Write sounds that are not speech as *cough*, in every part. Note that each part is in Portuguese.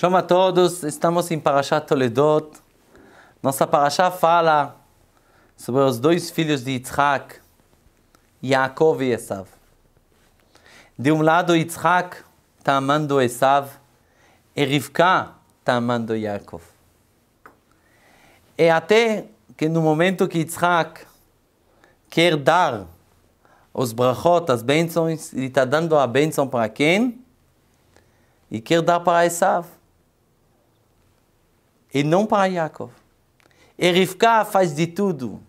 Shalom a todos, estamos em Parashat Toledot. Nossa Parashat fala sobre os dois filhos de Yitzhak, Yaakov e Esav. De um lado, Yitzhak está amando Esav e Rivka está amando Yaakov. E é até que no momento que Yitzhak quer dar os brachot, as bênçãos, ele está dando a bênção para quem? E quer dar para Esav e não para Yaakov. E Rivka faz de tudo.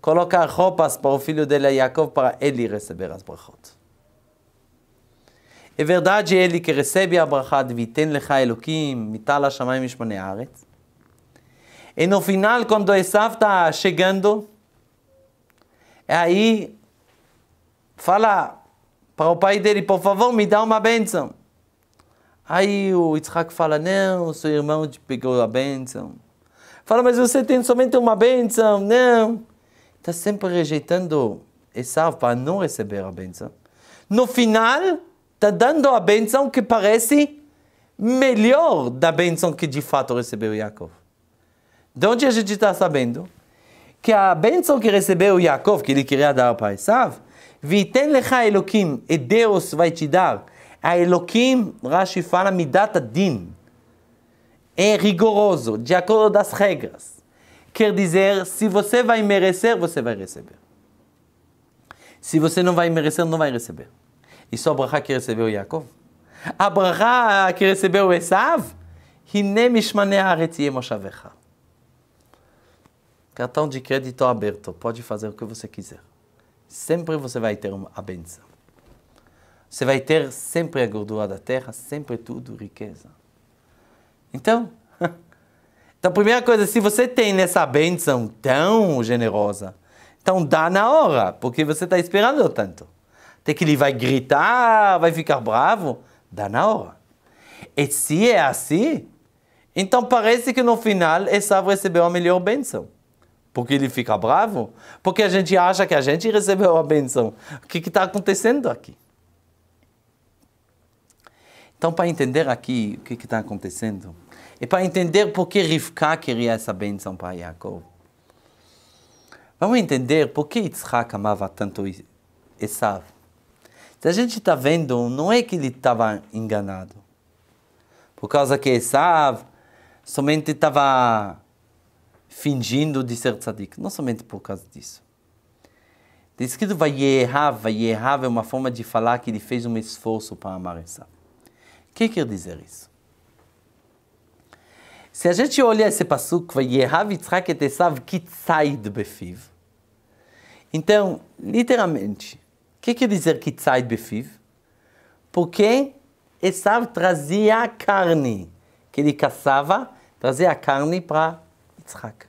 Coloca roupas para o filho dela, Yaakov, para ele receber as brachot. É verdade ele que recebe a brachá de Viten lecha Elohim, mital ha-shamayim E no final, quando Esav está chegando, é aí fala para o pai dele, por favor, me dá uma bênção. Aí o Isaac fala: Não, seu irmão te pegou a bênção. Fala, mas você tem somente uma bênção. Não. Está sempre rejeitando Esav para não receber a bênção. No final, está dando a bênção que parece melhor da bênção que de fato recebeu Yaakov. De onde a gente está sabendo? Que a bênção que recebeu Yaakov, que ele queria dar para Esav, Viten lecha Elohim, e Deus vai te dar a Elohim, Rashi fala, me data din. É rigoroso, de acordo das regras. Quer dizer, se você vai merecer, você vai receber. Se você não vai merecer, não vai receber. E só Abraha que recebeu Yaakov. Abraha que recebeu Esav, Cartão de crédito aberto, pode fazer o que você quiser. Sempre você vai ter uma benção. Você vai ter sempre a gordura da terra, sempre tudo, riqueza. Então, *laughs* então a primeira coisa, se você tem essa bênção tão generosa, então dá na hora, porque você está esperando tanto. Até que ele vai gritar, vai ficar bravo, dá na hora. E se é assim, então parece que no final Esav é recebeu a melhor bênção, Porque ele fica bravo, porque a gente acha que a gente recebeu a bênção. O que está acontecendo aqui? Então, para entender aqui o que está acontecendo, e para entender por que Rivka queria essa bênção para Yaakov, vamos entender por que Yitzhak amava tanto Esav. Se a gente está vendo, não é que ele estava enganado. Por causa que Esav somente estava fingindo de ser tzadik. Não somente por causa disso. que escrito vai errar, vai errar é uma forma de falar que ele fez um esforço para amar Esav que quer dizer isso? Se a gente olha esse passuco, befiv. Então, literalmente, o que quer dizer kitzaid befiv? Porque Esav trazia a carne que ele caçava, trazia a carne para Yitzhak.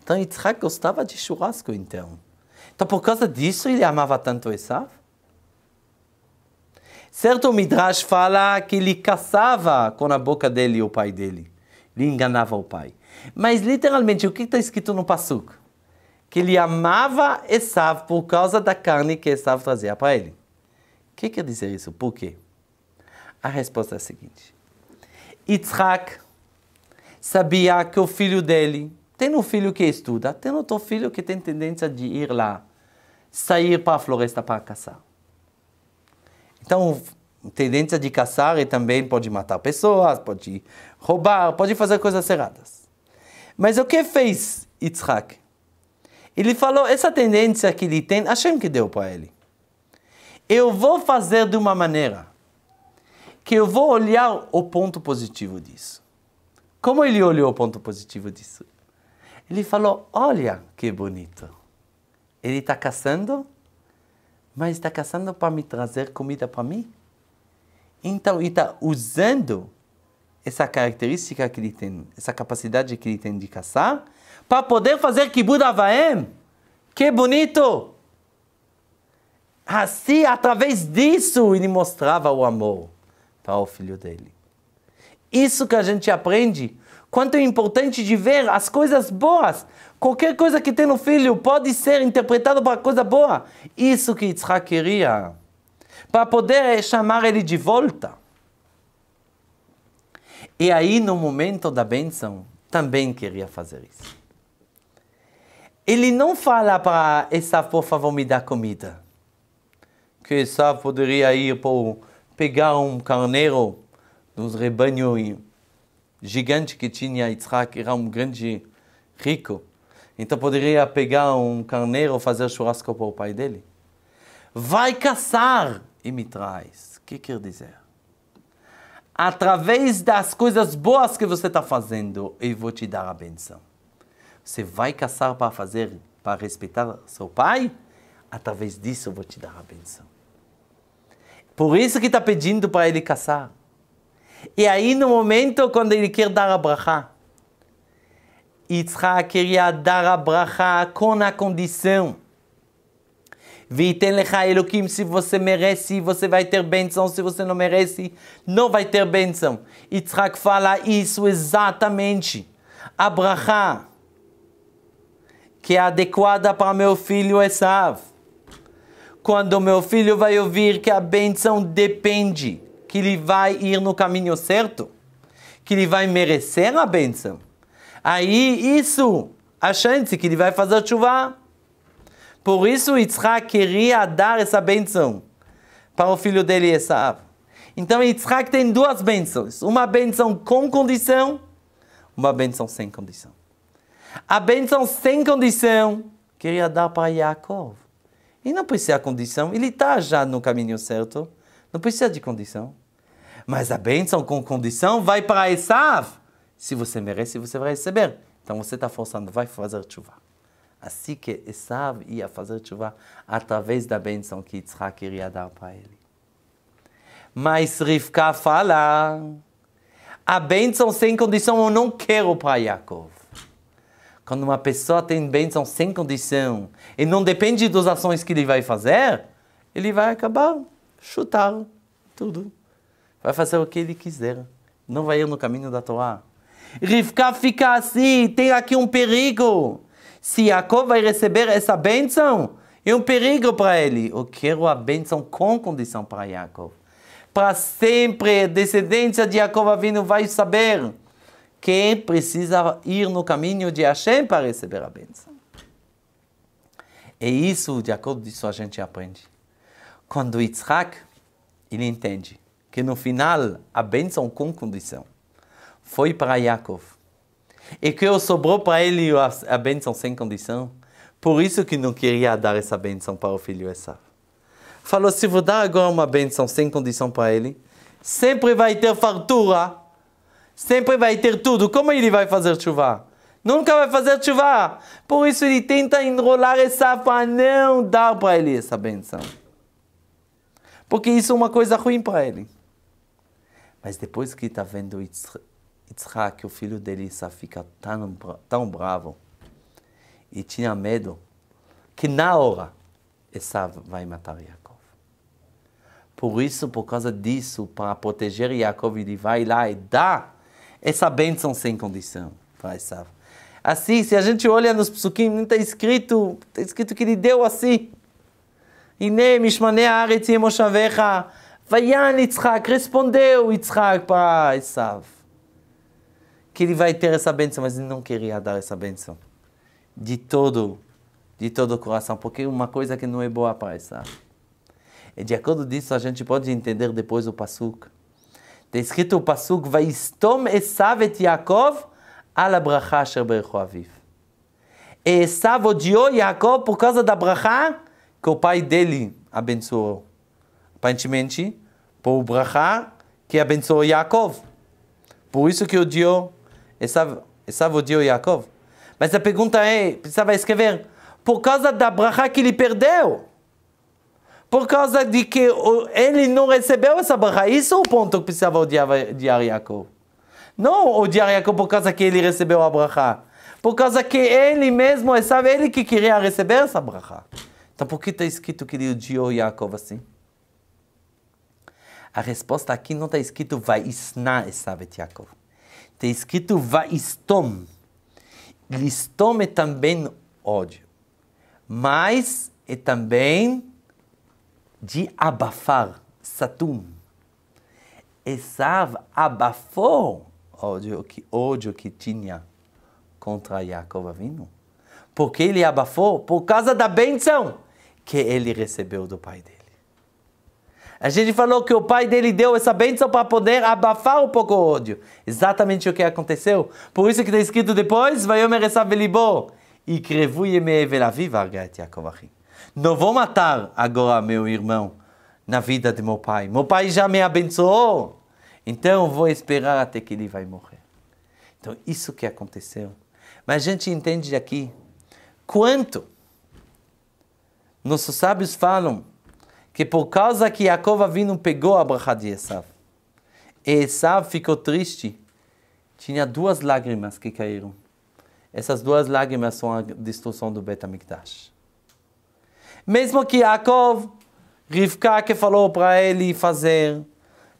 Então, Yitzhak gostava de churrasco, então. Então, por causa disso, ele amava tanto Esav? Certo Midrash fala que ele caçava com a boca dele o pai dele. Ele enganava o pai. Mas literalmente, o que está escrito no Passuco? Que ele amava Esav por causa da carne que Esav trazia para ele. O que quer dizer isso? Por quê? A resposta é a seguinte. Yitzhak sabia que o filho dele, tem um filho que estuda, tem outro filho que tem tendência de ir lá, sair para a floresta para caçar. Então, tendência de caçar e também pode matar pessoas, pode roubar, pode fazer coisas erradas. Mas o que fez Yitzhak? Ele falou, essa tendência que ele tem, Hashem que deu para ele. Eu vou fazer de uma maneira que eu vou olhar o ponto positivo disso. Como ele olhou o ponto positivo disso? Ele falou, olha que bonito. Ele está caçando mas está caçando para me trazer comida para mim? Então, ele está usando essa característica que ele tem, essa capacidade que ele tem de caçar, para poder fazer Kibud Avaem. Que bonito! Assim, através disso, ele mostrava o amor para o filho dele. Isso que a gente aprende Quanto é importante de ver as coisas boas. Qualquer coisa que tem no filho pode ser interpretada para coisa boa. Isso que Yitzhak queria, para poder chamar ele de volta. E aí, no momento da bênção também queria fazer isso. Ele não fala para Esav, por favor, me dá comida. Que Esav poderia ir por, pegar um carneiro dos rebanhos gigante que tinha Isaac era um grande rico. Então poderia pegar um carneiro fazer churrasco para o pai dele. Vai caçar e me traz. O que quer dizer? Através das coisas boas que você está fazendo, eu vou te dar a benção. Você vai caçar para fazer, para respeitar seu pai? Através disso eu vou te dar a benção. Por isso que está pedindo para ele caçar. E aí, no momento, quando ele quer dar a bracha, Yitzhak queria dar a bracha com a condição. Vitem lecha Elohim, se você merece, você vai ter bênção, se você não merece, não vai ter bênção. Yitzhak fala isso exatamente. A bracha que é adequada para meu filho Esav. É quando meu filho vai ouvir que a bênção depende que ele vai ir no caminho certo, que ele vai merecer a bênção. Aí isso, a chance que ele vai fazer chuva. Por isso Yitzhak queria dar essa bênção para o filho dele Esav. Então Yitzhak tem duas bênçãos, uma bênção com condição, uma bênção sem condição. A bênção sem condição queria dar para Yaakov. E não precisa a condição, ele está já no caminho certo. Não precisa de condição. Mas a bênção com condição vai para Esav. Se você merece, você vai receber. Então você está forçando, vai fazer chuva. Assim que Esav ia fazer chuva através da bênção que Yitzhak iria dar para ele. Mas Rivka fala, a bênção sem condição eu não quero para Yaakov. Quando uma pessoa tem bênção sem condição e não depende das ações que ele vai fazer, ele vai acabar chutaram tudo. Vai fazer o que ele quiser. Não vai ir no caminho da Torá. Rivka fica assim, tem aqui um perigo. Se Jacob vai receber essa bênção, é um perigo para ele. Eu quero a bênção com condição para Jacob. Para sempre, a descendência de Jacob vindo vai saber que precisa ir no caminho de Hashem para receber a bênção. É isso, de acordo com isso, a gente aprende. Quando Yitzhak, ele entende que no final a bênção com condição foi para Yaakov. E que sobrou para ele a bênção sem condição. Por isso que não queria dar essa bênção para o filho Esav. Falou, se vou dar agora uma bênção sem condição para ele, sempre vai ter fartura, sempre vai ter tudo. Como ele vai fazer chuva? Nunca vai fazer chuva. Por isso ele tenta enrolar Esav para não dar para ele essa bênção porque isso é uma coisa ruim para ele. Mas depois que está vendo Yitzhak, o filho dele, Issa, fica tão, tão bravo e tinha medo que na hora Esav vai matar Yaakov. Por isso, por causa disso, para proteger Yaakov, ele vai lá e dá essa bênção sem condição para Esav. Assim, se a gente olha nos psukim, não está escrito, está escrito que ele deu assim. Ine mishmane aretz emoshavecha. Vayan Yitzhak, respondeu Yitzhak para Esav. Que ele vai ter essa bênção, mas ele não queria dar essa bênção. De todo, de todo o coração, porque uma coisa que não é boa para Esav. E de acordo disso, a gente pode entender depois o Passuk. Está escrito o Passuk, estom Esav et Yaakov ala bracha asher aviv. E Esav odiou Yaakov por causa da bracha que o pai dele abençoou. Aparentemente, por Brahá que abençoou Yaakov. Por isso que odiou, Esav, odiou Yaakov. Mas a pergunta é, precisava escrever, por causa da Brahá que ele perdeu. Por causa de que ele não recebeu essa Brahá? Isso é o ponto que precisava odiar, odiar Yaakov. Não odiar Yaakov por causa que ele recebeu a Brahá. Por causa que ele mesmo, é sabe, ele que queria receber essa Brahá. Então por que está escrito que ele odiou Yaakov assim? A resposta aqui não está escrito Vaisna Esavet Yaakov. Está escrito Vaistom. Listom é também ódio. Mas é também de abafar, satum. Esav é abafou ódio que, ódio que tinha contra Yaakov Avinu. Porque ele abafou por causa da benção que ele recebeu do pai dele. A gente falou que o pai dele deu essa bênção para poder abafar um pouco o ódio. Exatamente o que aconteceu. Por isso que está escrito depois, Vaiomer Esabelibó, e crevuyeme velavi vargat Não vou matar agora meu irmão na vida de meu pai. Meu pai já me abençoou. Então vou esperar até que ele vai morrer. Então isso que aconteceu. Mas a gente entende aqui quanto nossos sábios falam que por causa que Yaakov vindo pegou a Brachá de Esav, e Esav ficou triste, tinha duas lágrimas que caíram. Essas duas lágrimas são a destruição do Bet HaMikdash. Mesmo que Yaakov, Rivka que falou para ele fazer,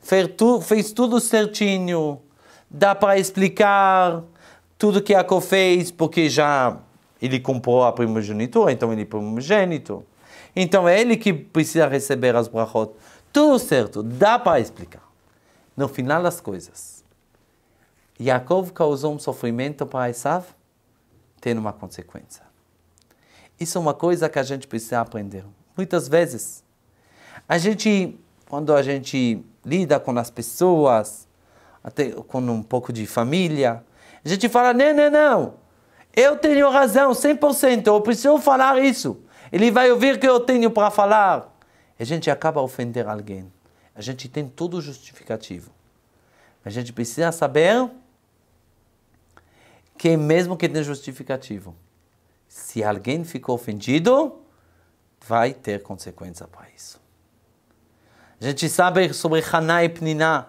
fez tudo certinho, dá para explicar tudo que Yaakov fez, porque já ele comprou a primogenitura, então ele é primogênito. Então é ele que precisa receber as brachot. Tudo certo, dá para explicar. No final das coisas, Yaakov causou um sofrimento para Esav, tendo uma consequência. Isso é uma coisa que a gente precisa aprender. Muitas vezes, a gente, quando a gente lida com as pessoas, até com um pouco de família, a gente fala, não, não, não, eu tenho razão, 100%, eu preciso falar isso. Ele vai ouvir o que eu tenho para falar. A gente acaba ofender alguém. A gente tem todo justificativo. A gente precisa saber que mesmo que tenha justificativo, se alguém ficou ofendido, vai ter consequência para isso. A gente sabe sobre Haná e Pniná.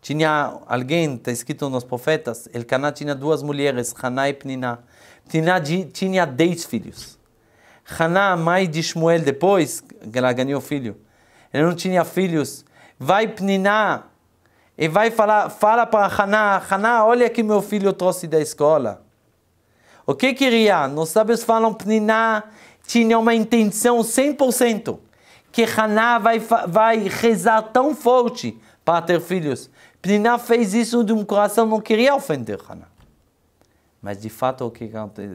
Tinha alguém, está escrito nos profetas, Elcaná tinha duas mulheres, Haná e Pniná. Pniná tinha dez filhos. Haná, mãe de Shmuel, depois ela ganhou filho. Ela não tinha filhos. Vai Pniná e vai falar, fala para Haná, Haná, olha que meu filho trouxe da escola. O que queria? Nós sábios falam Pniná tinha uma intenção 100%. Que Haná vai, vai rezar tão forte para ter filhos. Pniná fez isso de um coração, não queria ofender Haná. Mas de fato o que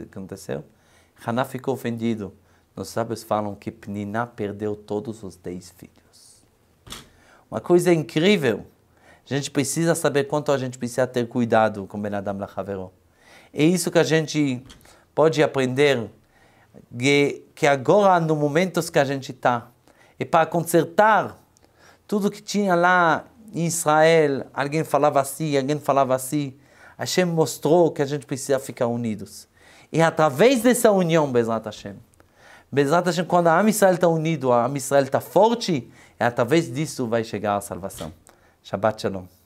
aconteceu? Haná ficou ofendido. Nos sábios falam que Pniná perdeu todos os dez filhos. Uma coisa incrível. A gente precisa saber quanto a gente precisa ter cuidado com Ben Adam É isso que a gente pode aprender, que, que agora, no momentos que a gente está, e é para consertar tudo que tinha lá em Israel, alguém falava assim, alguém falava assim. Hashem mostrou que a gente precisa ficar unidos. E através dessa união, Bezrat Hashem, Bezrat Hashem, quando a Amisrael Israel está unido, a Amisrael Israel está forte, e é através disso vai chegar a salvação. Shabbat Shalom.